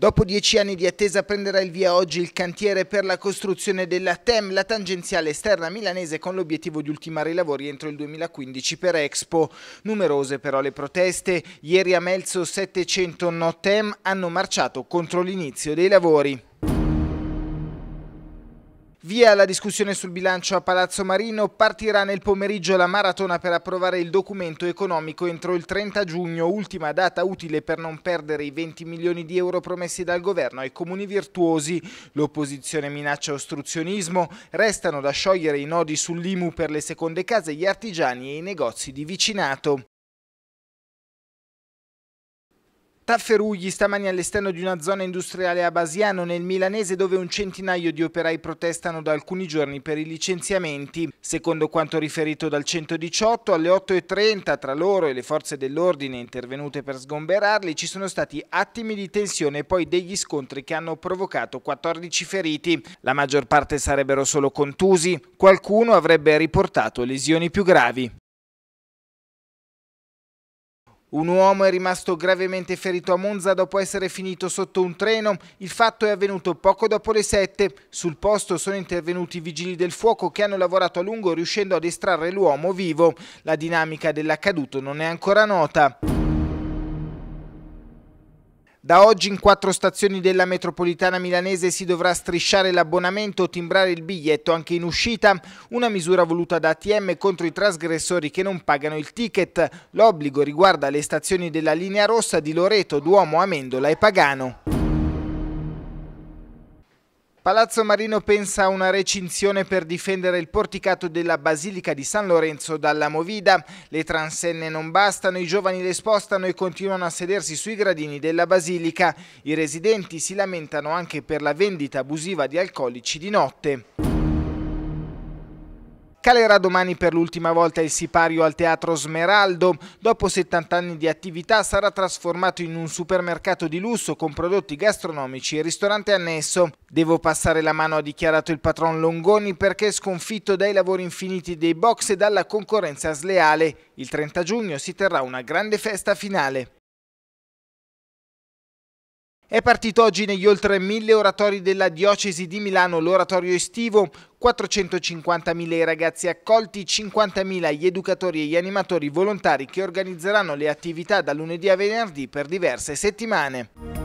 Dopo dieci anni di attesa prenderà il via oggi il cantiere per la costruzione della TEM, la tangenziale esterna milanese, con l'obiettivo di ultimare i lavori entro il 2015 per Expo. Numerose però le proteste. Ieri a Melzo 700 no TEM hanno marciato contro l'inizio dei lavori. Via la discussione sul bilancio a Palazzo Marino, partirà nel pomeriggio la maratona per approvare il documento economico entro il 30 giugno, ultima data utile per non perdere i 20 milioni di euro promessi dal governo ai comuni virtuosi. L'opposizione minaccia ostruzionismo, restano da sciogliere i nodi sull'IMU per le seconde case, gli artigiani e i negozi di vicinato. Tafferugli stamani all'esterno di una zona industriale a Basiano nel Milanese dove un centinaio di operai protestano da alcuni giorni per i licenziamenti. Secondo quanto riferito dal 118 alle 8.30 tra loro e le forze dell'ordine intervenute per sgomberarli ci sono stati attimi di tensione e poi degli scontri che hanno provocato 14 feriti. La maggior parte sarebbero solo contusi, qualcuno avrebbe riportato lesioni più gravi. Un uomo è rimasto gravemente ferito a Monza dopo essere finito sotto un treno. Il fatto è avvenuto poco dopo le 7. Sul posto sono intervenuti i vigili del fuoco che hanno lavorato a lungo riuscendo ad estrarre l'uomo vivo. La dinamica dell'accaduto non è ancora nota. Da oggi in quattro stazioni della metropolitana milanese si dovrà strisciare l'abbonamento o timbrare il biglietto anche in uscita, una misura voluta da ATM contro i trasgressori che non pagano il ticket. L'obbligo riguarda le stazioni della linea rossa di Loreto, Duomo, Amendola e Pagano. Palazzo Marino pensa a una recinzione per difendere il porticato della Basilica di San Lorenzo dalla Movida. Le transenne non bastano, i giovani le spostano e continuano a sedersi sui gradini della Basilica. I residenti si lamentano anche per la vendita abusiva di alcolici di notte. Calerà domani per l'ultima volta il sipario al Teatro Smeraldo. Dopo 70 anni di attività sarà trasformato in un supermercato di lusso con prodotti gastronomici e ristorante annesso. Devo passare la mano, ha dichiarato il patron Longoni, perché è sconfitto dai lavori infiniti dei box e dalla concorrenza sleale. Il 30 giugno si terrà una grande festa finale. È partito oggi negli oltre mille oratori della Diocesi di Milano l'oratorio estivo, 450.000 i ragazzi accolti, 50.000 gli educatori e gli animatori volontari che organizzeranno le attività da lunedì a venerdì per diverse settimane.